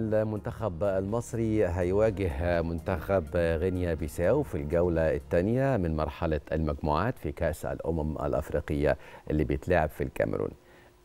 المنتخب المصري هيواجه منتخب غينيا بيساو في الجولة الثانية من مرحلة المجموعات في كأس الأمم الأفريقية اللي بيتلعب في الكاميرون.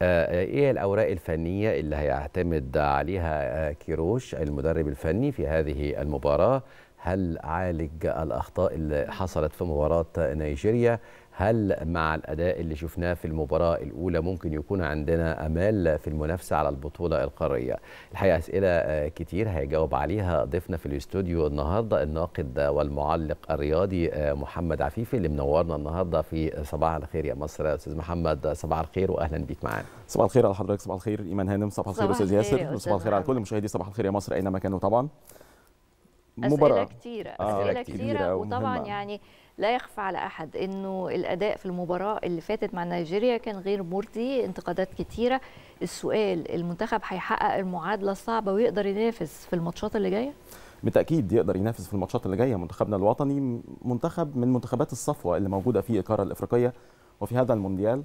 آه، آه، ايه الأوراق الفنية اللي هيعتمد عليها آه، كيروش المدرب الفني في هذه المباراة؟ هل عالج الأخطاء اللي حصلت في مباراة نيجيريا؟ هل مع الأداء اللي شفناه في المباراة الأولى ممكن يكون عندنا أمال في المنافسة على البطولة القارية الحقيقة أسئلة آه، كتير هيجاوب عليها ضيفنا في الاستوديو النهاردة الناقد والمعلق الرياضي آه، محمد عفيفي اللي منورنا النهاردة في صباح الخير يا مصر يا أستاذ محمد صباح الخير وأهلا بيك معانا صباح الخير على حضرتك صباح الخير إيمان هانم صباح الخير أستاذ ياسر صباح الخير على كل مشاهدي صباح الخير يا مصر أينما كانوا طبعا مباراة آه. أسئلة كتيرة أسئلة آه كتيرة, كتيرة وطبعا يعني لا يخفى على احد انه الاداء في المباراه اللي فاتت مع نيجيريا كان غير مرضي انتقادات كتيره السؤال المنتخب هيحقق المعادله الصعبه ويقدر ينافس في الماتشات اللي جايه بالتاكيد يقدر ينافس في الماتشات اللي جايه منتخبنا الوطني منتخب من منتخبات الصفوه اللي موجوده في القاره الافريقيه وفي هذا المونديال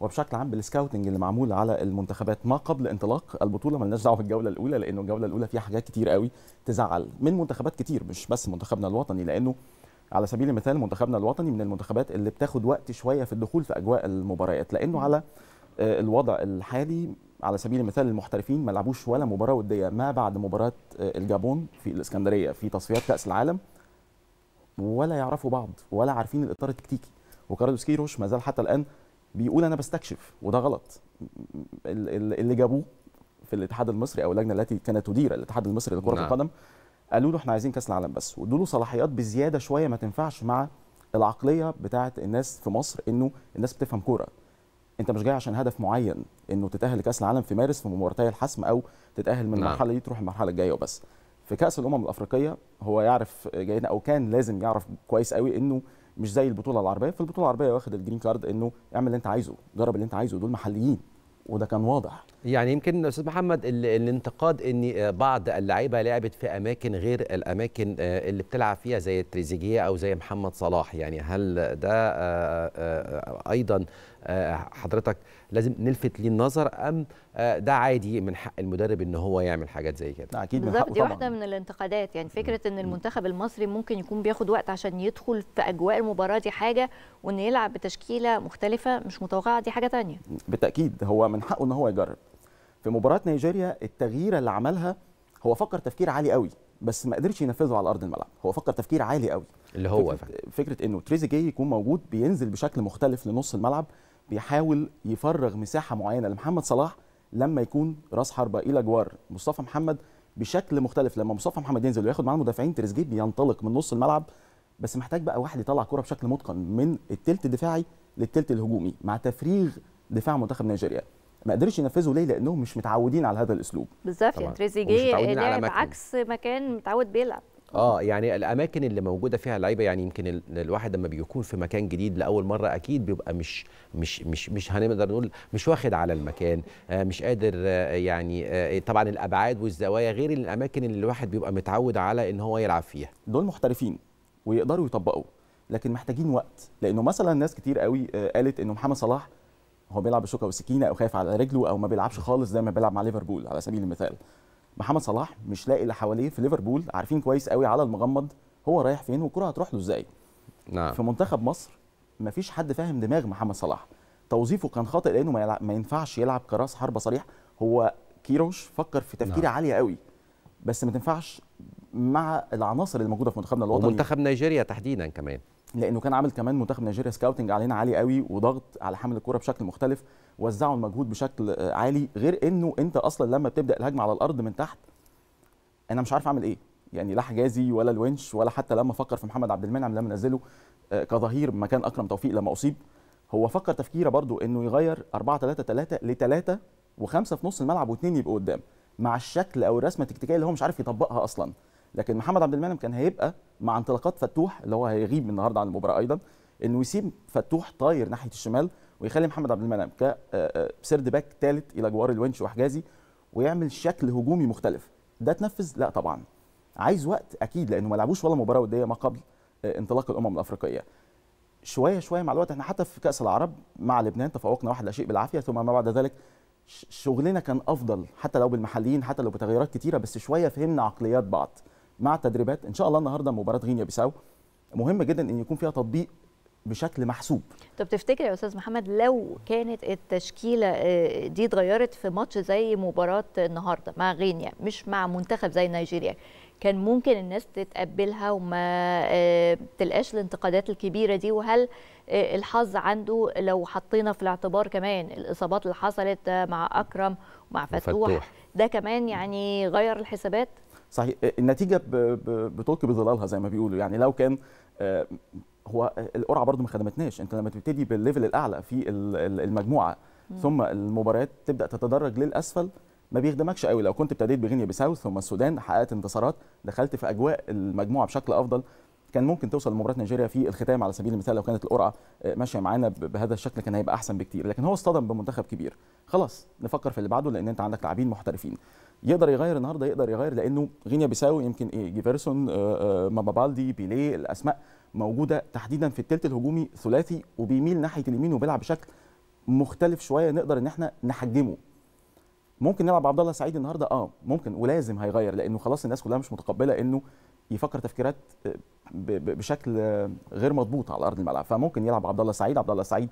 وبشكل عام بالسكاوتنج اللي معمول على المنتخبات ما قبل انطلاق البطوله مالناش دعوه بالجوله الاولى لانه الجوله الاولى فيها حاجات كتير قوي تزعل من منتخبات كتير مش بس منتخبنا الوطني لانه على سبيل المثال منتخبنا الوطني من المنتخبات اللي بتاخد وقت شويه في الدخول في اجواء المباريات لانه على آه، الوضع الحالي على سبيل المثال المحترفين ما لعبوش ولا مباراه وديه ما بعد مباراه آه، الجابون في الاسكندريه في تصفيات كاس العالم ولا يعرفوا بعض ولا عارفين الاطار التكتيكي وكاردوس كيروش ما زال حتى الان بيقول انا بستكشف وده غلط اللي جابوه في الاتحاد المصري او اللجنه التي كانت تدير الاتحاد المصري لكره نعم. القدم قالوا له احنا عايزين كاس العالم بس وادوا له صلاحيات بزياده شويه ما تنفعش مع العقليه بتاعه الناس في مصر انه الناس بتفهم كوره انت مش جاي عشان هدف معين انه تتاهل لكاس العالم في مارس في مباراتي الحسم او تتاهل من نعم. المرحله دي تروح المرحله الجايه وبس في كاس الامم الافريقيه هو يعرف جايين او كان لازم يعرف كويس قوي انه مش زي البطوله العربيه في البطوله العربيه واخد الجرين كارد انه اعمل اللي انت عايزه جرب اللي انت عايزه دول محليين وده كان واضح يعني يمكن استاذ محمد الانتقاد ان بعض اللعيبه لعبت في اماكن غير الاماكن آه، اللي بتلعب فيها زي تريزيجيه او زي محمد صلاح يعني هل ده آه، آه، ايضا حضرتك لازم نلفت ليه النظر ام ده عادي من حق المدرب ان هو يعمل حاجات زي كده اكيد حقه دي واحده من الانتقادات يعني فكره ان المنتخب المصري ممكن يكون بياخد وقت عشان يدخل في اجواء المباراه دي حاجه وان يلعب بتشكيله مختلفه مش متوقعه دي حاجه ثانيه بالتاكيد هو من حقه ان هو يجرب في مباراه نيجيريا التغييره اللي عملها هو فكر تفكير عالي قوي بس ما قدرش ينفذه على ارض الملعب هو فكر تفكير عالي قوي اللي هو فكره, فكرة انه تريزيجيه يكون موجود بينزل بشكل مختلف لنص الملعب بيحاول يفرغ مساحه معينه لمحمد صلاح لما يكون راس حربه الى جوار مصطفى محمد بشكل مختلف لما مصطفى محمد ينزل وياخد معاه المدافعين تريزيجيه بينطلق من نص الملعب بس محتاج بقى واحد يطلع كرة بشكل متقن من التلت الدفاعي للتلت الهجومي مع تفريغ دفاع منتخب نيجيريا ما قدرش ينفذوا ليه لانهم مش متعودين على هذا الاسلوب بالظبط يعني تريزيجيه لعب عكس ما كان متعود بيلعب اه يعني الاماكن اللي موجوده فيها اللعيبه يعني يمكن الواحد لما بيكون في مكان جديد لاول مره اكيد بيبقى مش مش مش مش هنقدر نقول مش واخد على المكان آه مش قادر آه يعني آه طبعا الابعاد والزوايا غير الاماكن اللي الواحد بيبقى متعود على ان هو يلعب فيها دول محترفين ويقدروا يطبقوا لكن محتاجين وقت لانه مثلا ناس كتير قوي آه، قالت انه محمد صلاح هو بيلعب بشوكه وسكينه او خايف على رجله او ما بيلعبش خالص زي ما بيلعب مع ليفربول على سبيل المثال محمد صلاح مش لاقي اللي حواليه في ليفربول عارفين كويس قوي على المغمض هو رايح فين والكره هتروح له ازاي نعم في منتخب مصر مفيش حد فاهم دماغ محمد صلاح توظيفه كان خاطئ لانه ما, يلعب ما ينفعش يلعب كراس حربه صريح هو كيروش فكر في تفكير نعم. عاليه قوي بس ما تنفعش مع العناصر اللي موجوده في منتخبنا الوطني ومنتخب نيجيريا تحديدا كمان لانه كان عامل كمان منتخب نيجيريا سكاوتنج علينا عالي قوي وضغط على حمل الكره بشكل مختلف وزعوا المجهود بشكل عالي غير انه انت اصلا لما بتبدا الهجمه على الارض من تحت انا مش عارف اعمل ايه يعني لا حجازي ولا الونش ولا حتى لما فكر في محمد عبد المنعم لما نزله آه، كظهير مكان اكرم توفيق لما اصيب هو فكر تفكيره برضو انه يغير 4 3 3 ل 3 وخمسه في نص الملعب واثنين يبقوا قدام مع الشكل او الرسمه التكتيكيه اللي هو مش عارف يطبقها اصلا لكن محمد عبد المنعم كان هيبقى مع انطلاقات فتوح اللي هو هيغيب النهارده عن المباراه ايضا انه يسيب فتوح طاير ناحيه الشمال ويخلي محمد عبد المنعم كسرد آه، آه، باك ثالث الى جوار الونش وحجازي ويعمل شكل هجومي مختلف ده تنفذ لا طبعا عايز وقت اكيد لانه ما لعبوش ولا مباراه وديه ما قبل آه، انطلاق الامم الافريقيه شويه شويه مع الوقت احنا حتى في كاس العرب مع لبنان تفوقنا واحد لا شيء بالعافيه ثم ما بعد ذلك شغلنا كان افضل حتى لو بالمحليين حتى لو بتغيرات كتيره بس شويه فهمنا عقليات بعض مع التدريبات ان شاء الله النهارده مباراه غينيا بيساو مهم جدا ان يكون فيها تطبيق بشكل محسوب طب تفتكر يا استاذ محمد لو كانت التشكيله آه، دي اتغيرت في ماتش زي مباراه النهارده مع غينيا مش مع منتخب زي نيجيريا كان ممكن الناس تتقبلها وما آه، تلقاش الانتقادات الكبيره دي وهل آه، الحظ عنده لو حطينا في الاعتبار كمان الاصابات اللي حصلت مع اكرم ومع فتوح, فتوح. ده كمان يعني غير الحسابات صحيح آه، النتيجه بتلقي بظلالها زي ما بيقولوا يعني لو كان آه، هو آه، القرعه برضو ما خدمتناش انت لما تبتدي بالليفل الاعلى في المجموعه ثم المباريات تبدا تتدرج للاسفل ما بيخدمكش قوي لو كنت ابتديت بغينيا بيساو ثم السودان حققت انتصارات دخلت في اجواء المجموعه بشكل افضل كان ممكن توصل لمباراه نيجيريا في الختام على سبيل المثال لو كانت القرعه ماشيه معانا بهذا الشكل كان هيبقى احسن بكتير لكن هو اصطدم بمنتخب كبير خلاص نفكر في اللي بعده لان انت عندك لاعبين محترفين يقدر يغير النهارده يقدر يغير لانه غينيا بيساو يمكن ايه جيفرسون آه، آه، مابابالدي بيليه الاسماء موجوده تحديدا في الثلث الهجومي ثلاثي وبيميل ناحيه اليمين وبيلعب بشكل مختلف شويه نقدر ان احنا نحجمه ممكن نلعب عبد الله سعيد النهارده اه ممكن ولازم هيغير لانه خلاص الناس كلها مش متقبله انه يفكر تفكيرات آه، بشكل غير مضبوط على ارض الملعب فممكن يلعب عبد الله سعيد عبد الله سعيد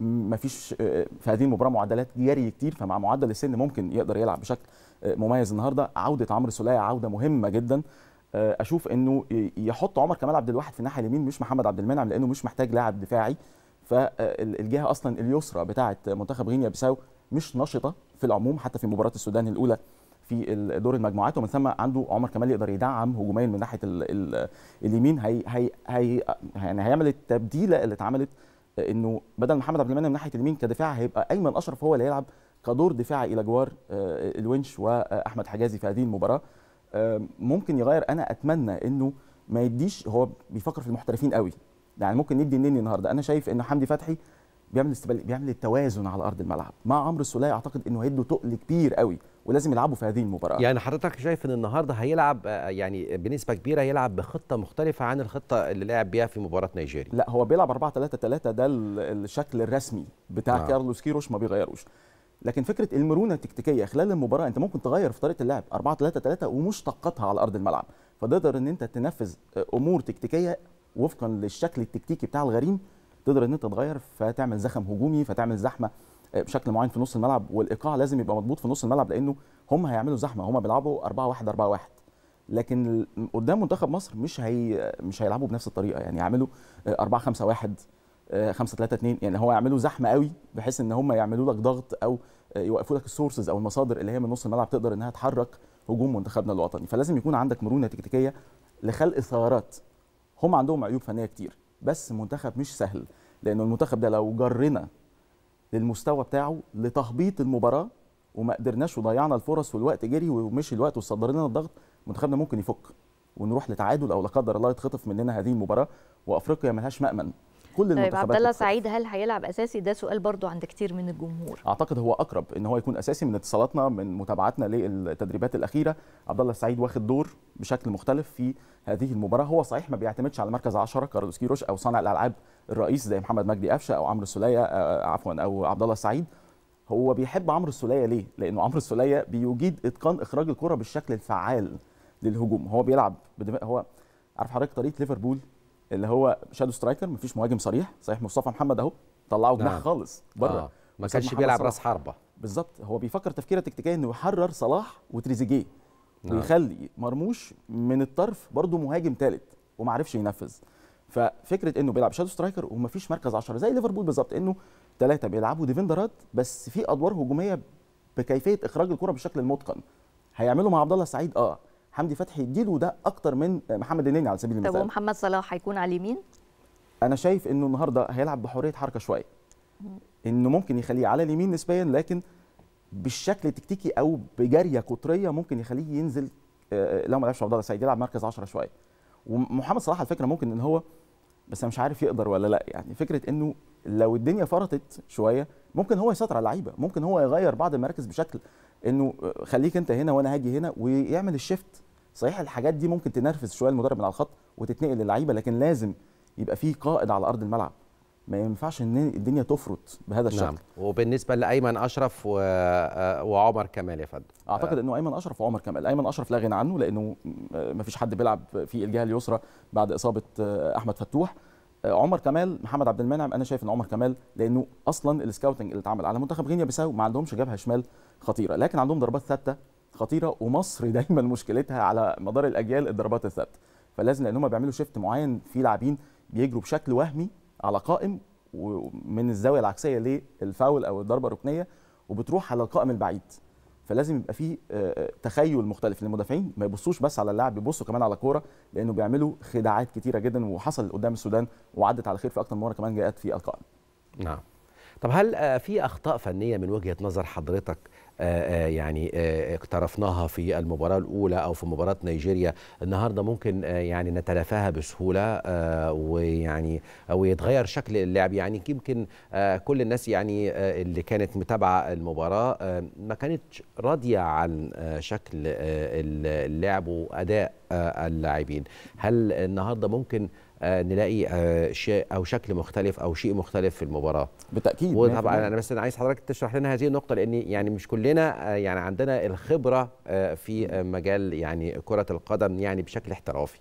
ما فيش آه، في هذه المباراه معدلات جري كتير فمع معدل السن ممكن يقدر يلعب بشكل آه، مميز النهارده عوده عمرو سليه عوده مهمه جدا آه، اشوف انه يحط عمر كمال عبد الواحد في الناحيه اليمين مش محمد عبد المنعم لانه مش محتاج لاعب دفاعي فالجهه اصلا اليسرى بتاعه منتخب غينيا بيساو مش نشطه في العموم حتى في مباراه السودان الاولى في دور المجموعات ومن ثم عنده عمر كمال يقدر يدعم هجوميا من ناحيه اليمين هي هي هي يعني هيعمل التبديله اللي اتعملت انه بدل محمد عبد المنعم من ناحيه اليمين كدفاع هيبقى ايمن اشرف هو اللي هيلعب كدور دفاعي الى جوار آه، الونش واحمد حجازي في هذه المباراه آه، ممكن يغير انا اتمنى انه ما يديش هو بيفكر في المحترفين قوي يعني ممكن ندي النني النهارده انا شايف ان حمدي فتحي بيعمل بيعمل التوازن على ارض الملعب مع عمرو السوليه اعتقد انه هيدوا تقل كبير قوي ولازم يلعبوا في هذه المباراه يعني حضرتك شايف ان النهارده هيلعب يعني بنسبه كبيره هيلعب بخطه مختلفه عن الخطه اللي لعب بيها في مباراه نيجيريا لا هو بيلعب 4 3 3 ده الشكل الرسمي بتاع آه. كارلوس كيروش ما بيغيروش لكن فكره المرونه التكتيكيه خلال المباراه انت ممكن تغير في طريقه اللعب 4 3 3 ومشتقاتها على ارض الملعب فتقدر ان انت تنفذ آه، امور تكتيكيه وفقا للشكل التكتيكي بتاع الغريم تقدر ان انت تغير فتعمل زخم هجومي فتعمل زحمه بشكل معين في نص الملعب والايقاع لازم يبقى مضبوط في نص الملعب لانه هم هيعملوا زحمه هم بيلعبوا 4 1 4 1 لكن قدام منتخب مصر مش هي مش هيلعبوا بنفس الطريقه يعني يعملوا 4 5 1 5 3 2 يعني هو يعملوا زحمه قوي بحيث ان هم يعملوا لك ضغط او آه، يوقفوا لك السورسز او المصادر اللي هي من نص الملعب تقدر انها تحرك هجوم منتخبنا الوطني فلازم يكون عندك مرونه تكتيكيه لخلق ثغرات هم عندهم عيوب فنيه كتير بس منتخب مش سهل لانه المنتخب ده لو جرنا للمستوى بتاعه لتهبيط المباراه وما قدرناش وضيعنا الفرص والوقت جري ومشي الوقت وصدر لنا الضغط منتخبنا ممكن يفك ونروح لتعادل او لا قدر الله يتخطف مننا هذه المباراه وافريقيا ملهاش مامن كل طيب المنتخبات عبد الله سعيد هل هيلعب اساسي ده سؤال برضو عند كتير من الجمهور اعتقد هو اقرب ان هو يكون اساسي من اتصالاتنا من متابعتنا للتدريبات الاخيره عبد الله سعيد واخد دور بشكل مختلف في هذه المباراه هو صحيح ما بيعتمدش على مركز 10 كيروش او صانع الالعاب الرئيس زي محمد مجدي قفشه او عمرو السليه آه، آه، عفوا او عبد الله سعيد هو بيحب عمرو السليه ليه لانه عمرو السليه بيجيد اتقان اخراج الكره بالشكل الفعال للهجوم هو بيلعب بدماء هو عارف حضرتك طريقه ليفربول اللي هو شادو سترايكر مفيش مهاجم صريح صحيح مصطفى محمد اهو طلعه جناح نعم. خالص بره آه. ما كانش بيلعب راس حربه بالظبط هو بيفكر تفكيره تكتيكيه انه يحرر صلاح وتريزيجيه نعم. ويخلي مرموش من الطرف برضه مهاجم ثالث وما عرفش ينفذ ففكره انه بيلعب شادو سترايكر ومفيش مركز 10 زي ليفربول بالظبط انه ثلاثه بيلعبوا ديفندرات بس في ادوار هجوميه بكيفيه اخراج الكره بالشكل المتقن هيعملوا مع عبد الله سعيد اه حمدي فتحي يديله ده اكتر من محمد النني على سبيل المثال طب ومحمد صلاح هيكون على اليمين انا شايف انه النهارده هيلعب بحريه حركه شويه انه ممكن يخليه على اليمين نسبيا لكن بالشكل التكتيكي او بجاريه قطريه ممكن يخليه ينزل آه، آه، لو ما لعبش عبد الله سعيد يلعب مركز 10 شويه ومحمد صلاح على فكره ممكن ان هو بس انا مش عارف يقدر ولا لا يعني فكره انه لو الدنيا فرطت شويه ممكن هو يسيطر على اللعيبه ممكن هو يغير بعض المراكز بشكل انه آه، خليك انت هنا وانا هاجي هنا ويعمل الشيفت صحيح الحاجات دي ممكن تنرفز شويه المدرب من على الخط وتتنقل للعيبه لكن لازم يبقى في قائد على ارض الملعب ما ينفعش ان الدنيا تفرط بهذا الشكل نعم. وبالنسبه لايمن اشرف و... آه، وعمر كمال يا فندم اعتقد انه ايمن اشرف وعمر كمال ايمن اشرف لا غنى عنه لانه ما فيش حد بيلعب في الجهه اليسرى بعد اصابه آه، احمد فتوح آه، عمر كمال محمد عبد المنعم انا شايف ان عمر كمال لانه اصلا السكاوتنج اللي اتعمل على منتخب غينيا بيساو ما عندهمش جبهه شمال خطيره لكن عندهم ضربات ثابته خطيره ومصر دايما مشكلتها على مدار الاجيال الضربات الثابته فلازم لان هم بيعملوا شيفت معين في لاعبين بيجروا بشكل وهمي على قائم ومن الزاويه العكسيه للفاول او الضربه الركنيه وبتروح على القائم البعيد فلازم يبقى فيه آه، آه، تخيل مختلف للمدافعين ما يبصوش بس على اللاعب يبصوا كمان على الكوره لانه بيعملوا خداعات كتيره جدا وحصل قدام السودان وعدت على خير في اكتر من مره كمان جاءت في القائم نعم طب هل آه، في اخطاء فنيه من وجهه نظر حضرتك آه، آه، يعني آه، اقترفناها في المباراة الأولى أو في مباراة نيجيريا النهاردة ممكن يعني نتلافاها بسهولة ويعني أو يتغير شكل اللعب يعني يمكن كل الناس يعني اللي كانت متابعة المباراة ما كانتش راضية عن شكل اللعب وأداء اللاعبين هل النهاردة ممكن آه، نلاقي آه، شيء او شكل مختلف او شيء مختلف في المباراه بالتاكيد وطبعا انا بس عايز حضرتك تشرح لنا هذه النقطه لان يعني مش كلنا آه، يعني عندنا الخبره في مجال يعني كره القدم يعني بشكل احترافي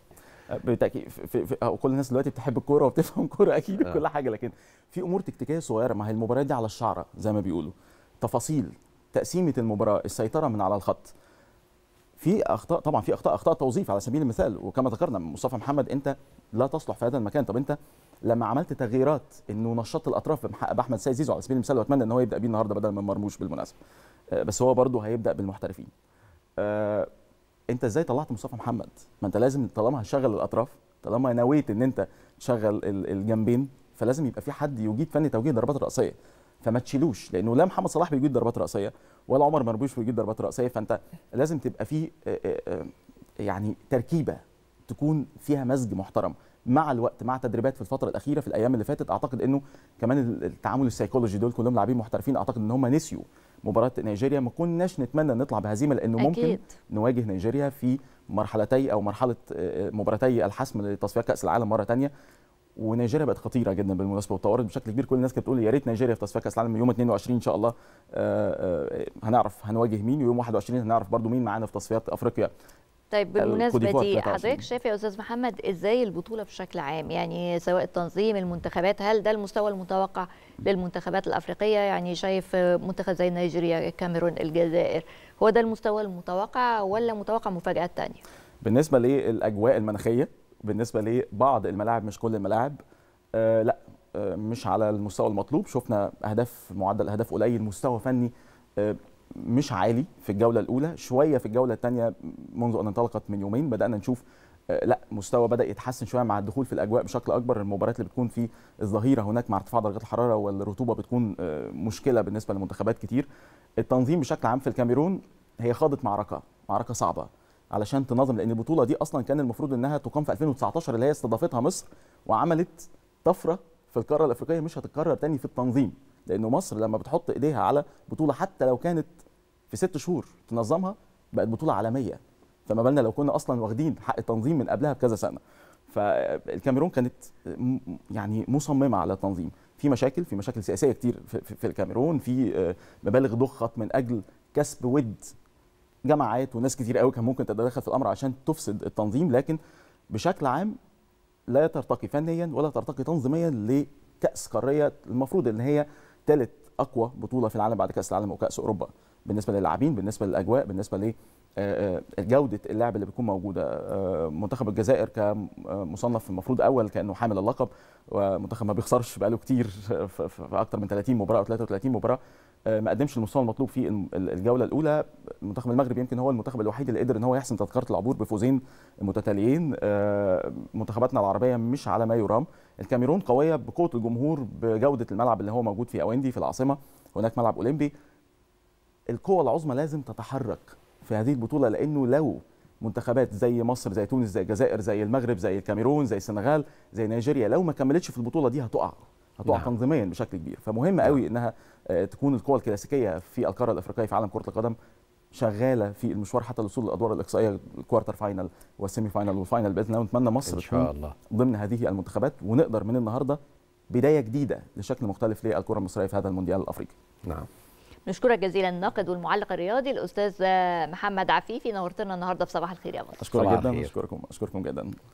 بالتاكيد في في كل الناس دلوقتي بتحب الكوره وبتفهم كوره اكيد كل حاجه لكن في امور تكتيكيه صغيره ما هي المباراه دي على الشعره زي ما بيقولوا تفاصيل تقسيمه المباراه السيطره من على الخط في اخطاء طبعا في اخطاء اخطاء توظيف على سبيل المثال وكما ذكرنا مصطفى محمد انت لا تصلح في هذا المكان طب انت لما عملت تغييرات انه نشطت الاطراف احمد سيد زيزو على سبيل المثال واتمنى ان هو يبدا بيه النهارده بدل من مرموش بالمناسبه آه، بس هو برضه هيبدا بالمحترفين آه، انت ازاي طلعت مصطفى محمد ما انت لازم طالما هتشغل الاطراف طالما نويت ان انت تشغل الجنبين فلازم يبقى في حد يجيد فني توجيه الضربات الراسيه فما تشيلوش لانه لا محمد صلاح بيجيب ضربات راسيه ولا عمر مرموش بيجيب ضربات راسيه فانت لازم تبقى فيه آه، آه، آه، يعني تركيبه تكون فيها مزج محترم مع الوقت مع تدريبات في الفتره الاخيره في الايام اللي فاتت اعتقد انه كمان التعامل السيكولوجي دول كلهم لاعبين محترفين اعتقد ان هم نسيوا مباراه نيجيريا ما كناش نتمنى نطلع بهزيمه لانه أكيد. ممكن نواجه نيجيريا في مرحلتي او مرحله مباراتي الحسم لتصفيات كاس العالم مره ثانيه ونيجيريا بقت خطيره جدا بالمناسبه وتطورت بشكل كبير كل الناس كانت بتقول يا ريت نيجيريا في تصفيات كاس العالم يوم 22 ان شاء الله آه، آه، هنعرف هنواجه مين ويوم 21 هنعرف برضو مين معانا في تصفيات افريقيا طيب آه، بالمناسبه دي حضرتك شايف يا استاذ محمد ازاي البطوله بشكل عام يعني سواء التنظيم المنتخبات هل ده المستوى المتوقع للمنتخبات الافريقيه يعني شايف منتخب زي نيجيريا الكاميرون الجزائر هو ده المستوى المتوقع ولا متوقع مفاجات ثانيه بالنسبه للاجواء المناخيه بالنسبه لبعض الملاعب مش كل الملاعب آه، لا آه، مش على المستوى المطلوب شفنا اهداف معدل اهداف قليل مستوى فني آه، مش عالي في الجوله الاولى شويه في الجوله الثانيه منذ ان انطلقت من يومين بدانا نشوف لا مستوى بدا يتحسن شويه مع الدخول في الاجواء بشكل اكبر المباريات اللي بتكون في الظهيره هناك مع ارتفاع درجات الحراره والرطوبه بتكون مشكله بالنسبه لمنتخبات كتير التنظيم بشكل عام في الكاميرون هي خاضت معركه معركه صعبه علشان تنظم لان البطوله دي اصلا كان المفروض انها تقام في 2019 اللي هي استضافتها مصر وعملت طفره في القاره الافريقيه مش هتتكرر تاني في التنظيم لان مصر لما بتحط ايديها على بطوله حتى لو كانت في ست شهور تنظمها بقت بطوله عالميه فما بالنا لو كنا اصلا واخدين حق التنظيم من قبلها بكذا سنه فالكاميرون كانت يعني مصممه على التنظيم في مشاكل في مشاكل سياسيه كتير في الكاميرون في آه، مبالغ ضخت من اجل كسب ود جماعات وناس كتير قوي كان ممكن تتدخل في الامر عشان تفسد التنظيم لكن بشكل عام لا ترتقي فنيا ولا ترتقي تنظيميا لكاس قاريه المفروض ان هي ثالث اقوى بطوله في العالم بعد كاس العالم وكاس اوروبا بالنسبه للاعبين بالنسبه للاجواء بالنسبه لجوده آه، آه، اللعب اللي بتكون موجوده آه، منتخب الجزائر كمصنف المفروض اول كانه حامل اللقب ومنتخب ما بيخسرش بقاله كتير في اكتر من 30 مباراه او 33 مباراه آه، ما قدمش المستوى المطلوب في الجوله الاولى منتخب المغرب يمكن هو المنتخب الوحيد اللي قدر ان هو يحسم تذكره العبور بفوزين متتاليين آه، منتخباتنا العربيه مش على ما يرام الكاميرون قويه بقوه الجمهور بجوده الملعب اللي هو موجود في اويندي في العاصمه هناك ملعب اولمبي القوه العظمى لازم تتحرك في هذه البطوله لانه لو منتخبات زي مصر زي تونس زي الجزائر زي المغرب زي الكاميرون زي السنغال زي نيجيريا لو ما كملتش في البطوله دي هتقع هتقع نعم. تنظيميا بشكل كبير فمهم نعم. قوي انها آه، تكون القوى الكلاسيكيه في القاره الافريقيه في عالم كره القدم شغاله في المشوار حتى الوصول للادوار الاقصائيه الكوارتر فاينل والسيمي فاينل والفاينل باذن الله ونتمنى مصر ان شاء الله ضمن هذه المنتخبات ونقدر من النهارده بدايه جديده لشكل مختلف للكره المصريه في هذا المونديال الافريقي. نعم. نشكرك جزيلا الناقد والمعلق الرياضي الاستاذ آه، محمد عفيفي نورتنا النهارده في صباح الخير يا مصر. اشكرك جدا اشكركم اشكركم جدا.